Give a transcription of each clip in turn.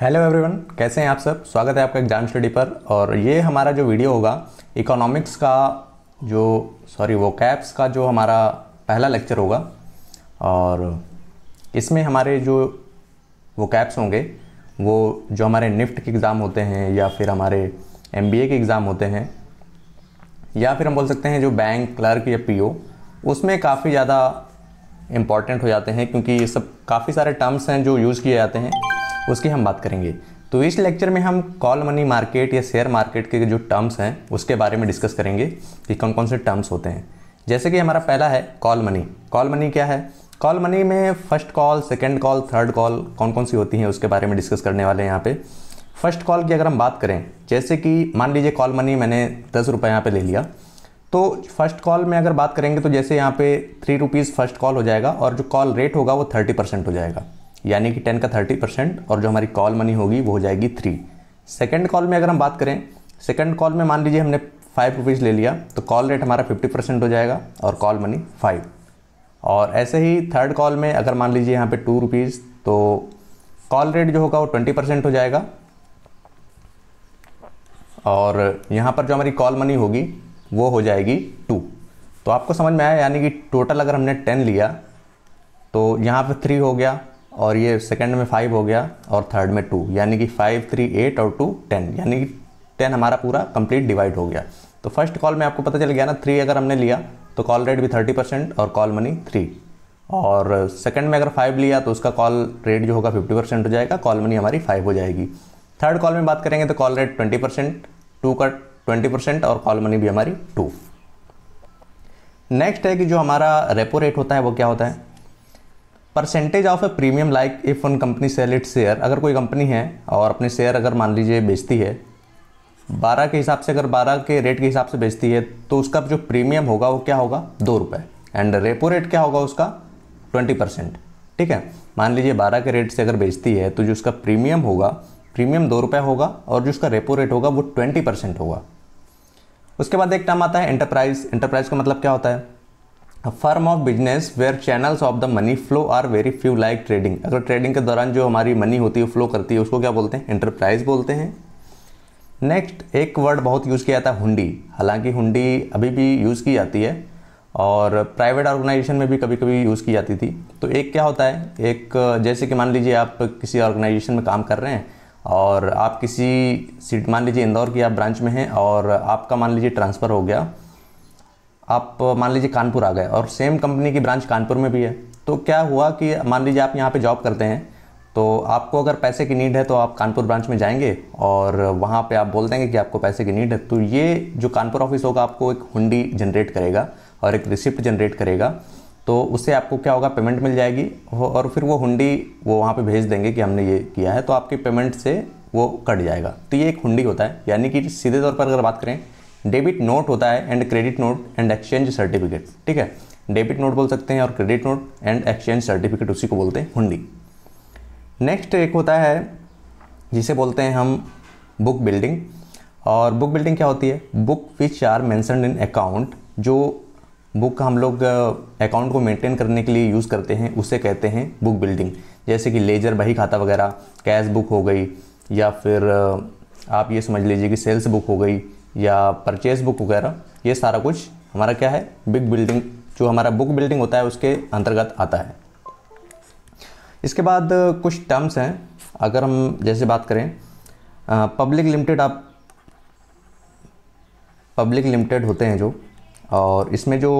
hello everyone कैसे हैं आप सब स्वागत है आपका एग्जाम स्टडी पर और ये हमारा जो वीडियो होगा इकोनॉमिक्स का जो सॉरी वो कैप्स का जो हमारा पहला लेक्चर होगा और इसमें हमारे जो वो कैप्स होंगे वो जो हमारे निफ्ट के एग्ज़ाम होते हैं या फिर हमारे एम के एग्ज़ाम होते हैं या फिर हम बोल सकते हैं जो बैंक क्लर्क या पी उसमें काफ़ी ज़्यादा इम्पॉर्टेंट हो जाते हैं क्योंकि ये सब काफ़ी सारे टर्म्स हैं जो यूज़ किए जाते हैं उसकी हम बात करेंगे तो इस लेक्चर में हम कॉल मनी मार्केट या शेयर मार्केट के जो टर्म्स हैं उसके बारे में डिस्कस करेंगे कि कौन कौन से टर्म्स होते हैं जैसे कि हमारा पहला है कॉल मनी कॉल मनी क्या है कॉल मनी में first call second call third call कौन कौन सी होती हैं उसके बारे में डिस्कस करने वाले हैं यहाँ पे फर्स्ट कॉल की अगर हम बात करें जैसे कि मान लीजिए कॉल मनी मैंने दस रुपये यहाँ पर ले लिया तो फर्स्ट कॉल में अगर बात करेंगे तो जैसे यहाँ पे थ्री रुपीज़ फर्स्ट कॉल हो जाएगा और जो कॉल रेट होगा वो थर्टी परसेंट हो जाएगा यानी कि टेन का थर्टी परसेंट और जो हमारी कॉल मनी होगी वो हो जाएगी थ्री सेकेंड कॉल में अगर हम बात करें सेकेंड कॉल में मान लीजिए हमने फाइव रुपीज़ ले लिया तो कॉल रेट हमारा फिफ्टी परसेंट हो जाएगा और कॉल मनी फाइव और ऐसे ही थर्ड कॉल में अगर मान लीजिए यहाँ पे टू रुपीज़ तो कॉल रेट जो होगा वो ट्वेंटी परसेंट हो जाएगा और यहाँ पर जो हमारी कॉल मनी होगी वो हो जाएगी टू तो आपको समझ में आया यानी कि टोटल अगर हमने टेन लिया तो यहाँ पर थ्री हो गया और ये सेकंड में फाइव हो गया और थर्ड में टू यानी कि फाइव थ्री एट और टू टेन यानी कि टेन हमारा पूरा कंप्लीट डिवाइड हो गया तो फर्स्ट कॉल में आपको पता चल गया ना थ्री अगर हमने लिया तो कॉल रेट भी थर्टी परसेंट और कॉल मनी थ्री और सेकंड में अगर फाइव लिया तो उसका कॉल रेट जो होगा फिफ्टी परसेंट हो जाएगा कॉल मनी हमारी फाइव हो जाएगी थर्ड कॉल में बात करेंगे तो call rate twenty percent two का ट्वेंटी परसेंट और कॉल मनी भी हमारी टू नेक्स्ट है कि जो हमारा रेपो रेट होता है वो क्या होता है percentage of a premium like if one company sell it share अगर कोई कंपनी है और अपने शेयर अगर मान लीजिए बेचती है बारह के हिसाब से अगर बारह के रेट के हिसाब से बेचती है तो उसका जो प्रीमियम होगा वो क्या होगा दो रुपये एंड रेपो रेट क्या होगा उसका ट्वेंटी परसेंट ठीक है मान लीजिए बारह के रेट से अगर बेचती है तो जो उसका प्रीमियम होगा प्रीमियम दो रुपये होगा और जो उसका रेपो रेट होगा वो ट्वेंटी परसेंट होगा उसके बाद एक टर्म आता है एंटरप्राइज एंटरप्राइज का मतलब क्या होता है firm of business where channels of the money flow are very few like trading अगर ट्रेडिंग के दौरान जो हमारी मनी होती है फ्लो करती है उसको क्या बोलते हैं एंटरप्राइज बोलते हैं नेक्स्ट एक वर्ड बहुत यूज़ किया जाता है हुंडी हालांकि हुंडी अभी भी यूज़ की जाती है और प्राइवेट ऑर्गेनाइजेशन में भी कभी कभी यूज़ की जाती थी तो एक क्या होता है एक जैसे कि मान लीजिए आप किसी ऑर्गेनाइजेशन में काम कर रहे हैं और आप किसी सीट मान लीजिए इंदौर की आप ब्रांच में हैं और आपका मान लीजिए ट्रांसफ़र हो गया आप मान लीजिए कानपुर आ गए और सेम कंपनी की ब्रांच कानपुर में भी है तो क्या हुआ कि मान लीजिए आप यहाँ पे जॉब करते हैं तो आपको अगर पैसे की नीड है तो आप कानपुर ब्रांच में जाएंगे और वहाँ पे आप बोल देंगे कि आपको पैसे की नीड है तो ये जो कानपुर ऑफिस होगा आपको एक हुंडी जनरेट करेगा और एक रिसिप्ट जनरेट करेगा तो उससे आपको क्या होगा पेमेंट मिल जाएगी और फिर वो हुंडी वो वहाँ पर भेज देंगे कि हमने ये किया है तो आपकी पेमेंट से वो कट जाएगा तो ये एक हुंडी होता है यानी कि सीधे तौर पर अगर बात करें डेबिट नोट होता है and credit note and exchange certificate ठीक है डेबिट नोट बोल सकते हैं और credit note and exchange certificate उसी को बोलते हैं हुंडी नेक्स्ट एक होता है जिसे बोलते हैं हम बुक बिल्डिंग और बुक बिल्डिंग क्या होती है book which are mentioned in account जो बुक हम लोग अकाउंट को मेंटेन करने के लिए यूज़ करते हैं उसे कहते हैं बुक बिल्डिंग जैसे कि लेजर बही खाता वगैरह कैश बुक हो गई या फिर आप ये समझ लीजिए कि सेल्स बुक हो गई या परचेज बुक वगैरह ये सारा कुछ हमारा क्या है बिग बिल्डिंग जो हमारा बुक बिल्डिंग होता है उसके अंतर्गत आता है इसके बाद कुछ टर्म्स हैं अगर हम जैसे बात करें पब्लिक लिमिटेड आप पब्लिक लिमिटेड होते हैं जो और इसमें जो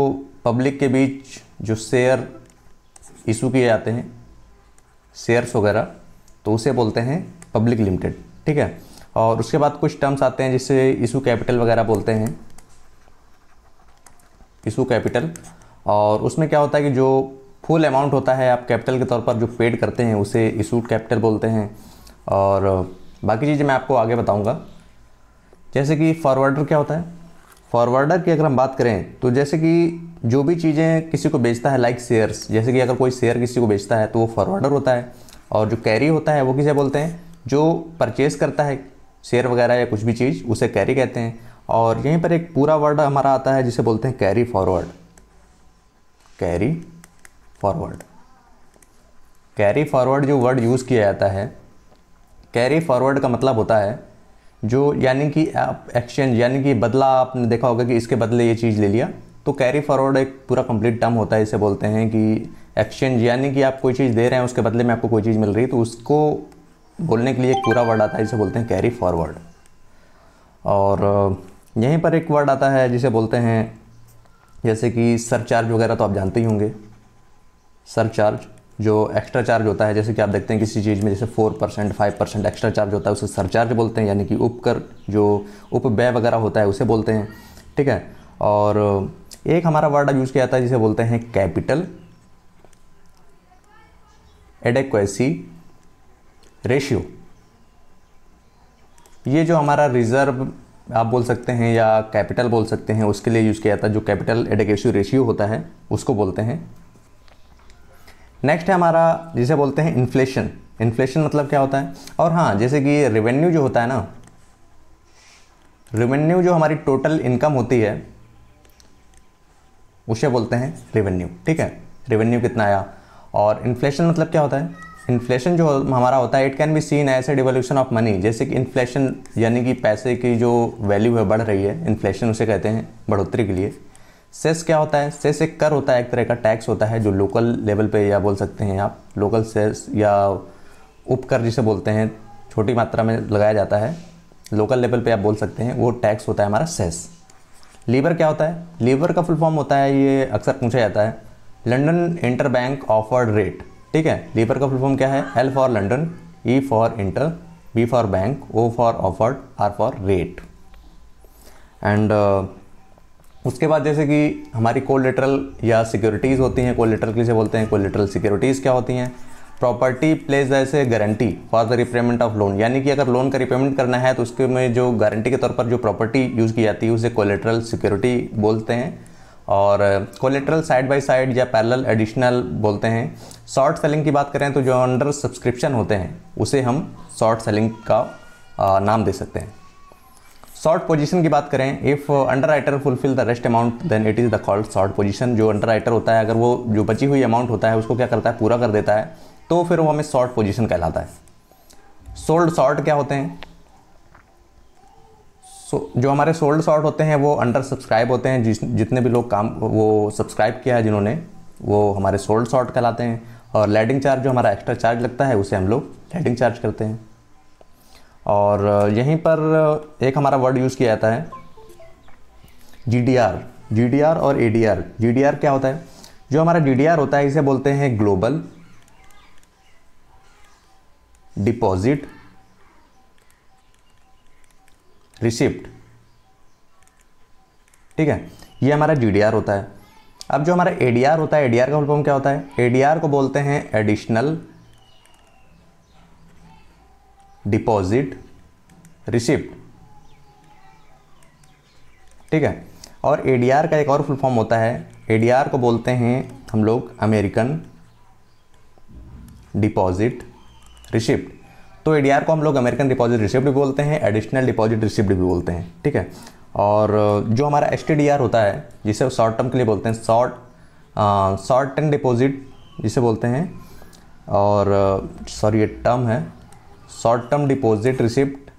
पब्लिक के बीच जो शेयर इशू किए जाते हैं शेयर्स वगैरह तो उसे बोलते हैं पब्लिक लिमिटेड ठीक है और उसके बाद कुछ टर्म्स आते हैं जिसे इशू कैपिटल वगैरह बोलते हैं इशू कैपिटल और उसमें क्या होता है कि जो फुल अमाउंट होता है आप कैपिटल के तौर पर जो पेड करते हैं उसे इशू कैपिटल बोलते हैं और बाकी चीज़ें मैं आपको आगे बताऊंगा जैसे कि फॉरवर्डर क्या होता है फॉरवर्डर की अगर हम बात करें तो जैसे कि जो भी चीज़ें किसी को बेचता है लाइक शेयर्स जैसे कि अगर कोई शेयर किसी को बेचता है तो वो फॉरवर्डर होता है और जो कैरी होता है वो किसे बोलते हैं जो परचेज करता है शेयर वगैरह या कुछ भी चीज़ उसे कैरी कहते हैं और यहीं पर एक पूरा वर्ड हमारा आता है जिसे बोलते हैं carry forward carry forward carry forward जो वर्ड यूज़ किया जाता है कैरी फॉरवर्ड का मतलब होता है जो यानी कि आप एक्सचेंज यानी कि बदला आपने देखा होगा कि इसके बदले ये चीज़ ले लिया तो कैरी फॉरवर्ड एक पूरा कंप्लीट टर्म होता है इसे बोलते हैं कि एक्सचेंज यानी कि आप कोई चीज़ दे रहे हैं उसके बदले में आपको कोई चीज़ मिल रही है तो उसको बोलने के लिए एक पूरा वर्ड आता है जिसे बोलते हैं कैरी फॉरवर्ड और यहीं पर एक वर्ड आता है जिसे बोलते हैं जैसे कि सर चार्ज वगैरह तो आप जानते ही होंगे सर चार्ज जो एक्स्ट्रा चार्ज होता है जैसे कि आप देखते हैं किसी चीज़ में जैसे four percent five percent extra charge होता है उसे सर चार्ज बोलते हैं यानी कि उपकर जो उपव्यय वगैरह होता है उसे बोलते हैं ठीक है और एक हमारा वर्ड यूज़ किया जाता है जिसे बोलते हैं कैपिटल एडेक्वेसी रेशियो ये जो हमारा रिज़र्व आप बोल सकते हैं या कैपिटल बोल सकते हैं उसके लिए यूज़ किया जाता है जो कैपिटल एडिकेशन रेशियो होता है उसको बोलते हैं नेक्स्ट है हमारा जिसे बोलते हैं इन्फ्लेशन इन्फ्लेशन मतलब क्या होता है और हाँ जैसे कि रेवेन्यू जो होता है ना रेवेन्यू जो हमारी टोटल इनकम होती है उसे बोलते हैं रेवेन्यू ठीक है रेवेन्यू कितना आया और इन्फ्लेशन मतलब क्या होता है इन्फ्लेशन जो हमारा होता है it can be seen as a devolution of money जैसे कि इन्फ्लेशन यानी कि पैसे की जो वैल्यू है बढ़ रही है इन्फ्लेशन उसे कहते हैं बढ़ोतरी के लिए सेस क्या होता है सेस एक कर होता है एक तरह का टैक्स होता है जो लोकल लेवल पे या बोल सकते हैं आप लोकल सेस या उपकर जिसे बोलते हैं छोटी मात्रा में लगाया जाता है लोकल लेवल पे आप बोल सकते हैं वो टैक्स होता है हमारा सेस लीवर क्या होता है लीवर का फुल फॉर्म होता है ये अक्सर पूछा जाता है London inter bank offered rate ठीक है लीपर का फुल फॉर्म क्या है L for London E for inter B for bank O for offered R for rate and उसके बाद जैसे कि हमारी कोलेटरल या सिक्योरिटीज़ होती हैं कोलेटरल किसे बोलते हैं कोलेटरल सिक्योरिटीज़ क्या होती हैं प्रॉपर्टी प्लेस जैसे guarantee for the repayment of loan यानी कि अगर लोन का रिपेमेंट करना है तो उसके में जो गारंटी के तौर पर जो प्रॉपर्टी यूज़ की जाती है उसे कोलेटरल सिक्योरिटी बोलते हैं और कोलेट्रल साइड बाय साइड या पैरेलल एडिशनल बोलते हैं शॉर्ट सेलिंग की बात करें तो जो अंडर सब्सक्रिप्शन होते हैं उसे हम शॉर्ट सेलिंग का uh, नाम दे सकते हैं शॉर्ट पोजीशन की बात करें if underwriter fulfill the rest amount then it is the called short position जो अंडर राइटर होता है अगर वो जो बची हुई अमाउंट होता है उसको क्या करता है पूरा कर देता है तो फिर वो हमें शॉर्ट पोजीशन कहलाता है सोल्ड शॉर्ट क्या होते हैं सो जो हमारे सोल्ड शॉर्ट होते हैं वो अंडर सब्सक्राइब होते हैं जिस जितने भी लोग काम वो सब्सक्राइब किया है जिन्होंने वो हमारे सोल्ड शॉर्ट कहलाते हैं और लैडिंग चार्ज जो हमारा एक्स्ट्रा चार्ज लगता है उसे हम लोग लैडिंग चार्ज करते हैं और यहीं पर एक हमारा वर्ड यूज़ किया जाता है G D R G D R और A D R G D R क्या होता है जो हमारा जी डी आर होता है इसे बोलते हैं ग्लोबल डिपॉजिट रिसिप्ट ठीक है ये हमारा जी होता है अब जो हमारा ए होता है ए का फुलफॉर्म क्या होता है ए को बोलते हैं एडिशनल डिपॉजिट रिसिप्ट ठीक है और ए का एक और फुल फॉर्म होता है ए को बोलते हैं हम लोग अमेरिकन डिपॉजिट रिसिप्ट तो ए को हम लोग अमेरिकन डिपॉजिट रिसिप्ट भी बोलते हैं एडिशनल डिपॉजिट रिसिप्ट भी बोलते हैं ठीक है और जो हमारा एस होता है जिसे शॉर्ट टर्म के लिए बोलते हैं शॉर्ट शॉर्ट टर्म डिपॉजिट जिसे बोलते हैं और सॉरी ये टर्म है शॉर्ट टर्म डिपॉजिट रिसिप्ट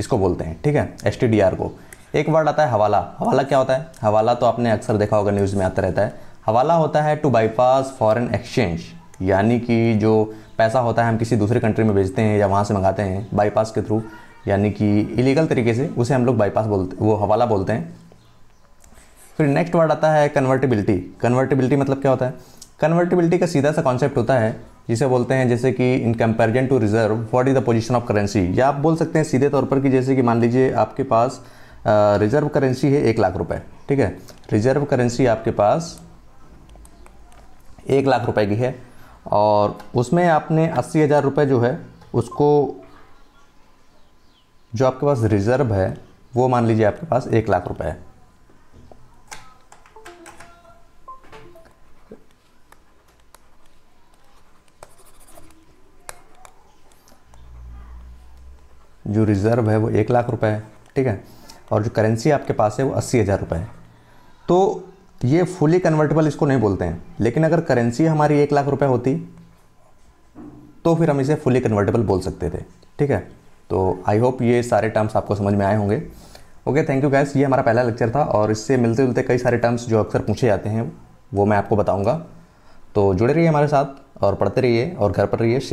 इसको बोलते हैं ठीक है एस को एक वर्ड आता है हवाला हवाला क्या होता है हवाला तो आपने अक्सर देखा होगा न्यूज़ में आता रहता है हवाला होता है टू बाईपास फॉरन एक्सचेंज यानी कि जो पैसा होता है हम किसी दूसरे कंट्री में भेजते हैं या वहाँ से मंगाते हैं बाईपास के थ्रू यानी कि इलीगल तरीके से उसे हम लोग बाईपास बोलते वो हवाला बोलते हैं फिर नेक्स्ट वर्ड आता है कन्वर्टिबिलिटी कन्वर्टिबिलिटी मतलब क्या होता है कन्वर्टिबिलिटी का सीधा सा कॉन्सेप्ट होता है जिसे बोलते हैं जैसे कि in comparison to reserve what is the position of currency या आप बोल सकते हैं सीधे तौर पर कि जैसे कि मान लीजिए आपके पास रिजर्व करेंसी है एक लाख रुपए ठीक है रिजर्व करेंसी आपके पास एक लाख रुपए की है और उसमें आपने अस्सी हज़ार रुपये जो है उसको जो आपके पास रिज़र्व है वो मान लीजिए आपके पास एक लाख रुपये है जो रिज़र्व है वो एक लाख रुपए है ठीक है और जो करेंसी आपके पास है वो अस्सी हज़ार रुपये है तो ये फुली कन्वर्टेबल इसको नहीं बोलते हैं लेकिन अगर करेंसी हमारी एक लाख रुपए होती तो फिर हम इसे फुली कन्वर्टेबल बोल सकते थे ठीक है तो आई होप ये सारे टर्म्स आपको समझ में आए होंगे ओके थैंक यू गैस ये हमारा पहला लेक्चर था और इससे मिलते जुलते कई सारे टर्म्स जो अक्सर पूछे जाते हैं वो मैं आपको बताऊँगा तो जुड़े रहिए हमारे साथ और पढ़ते रहिए और घर पर रहिए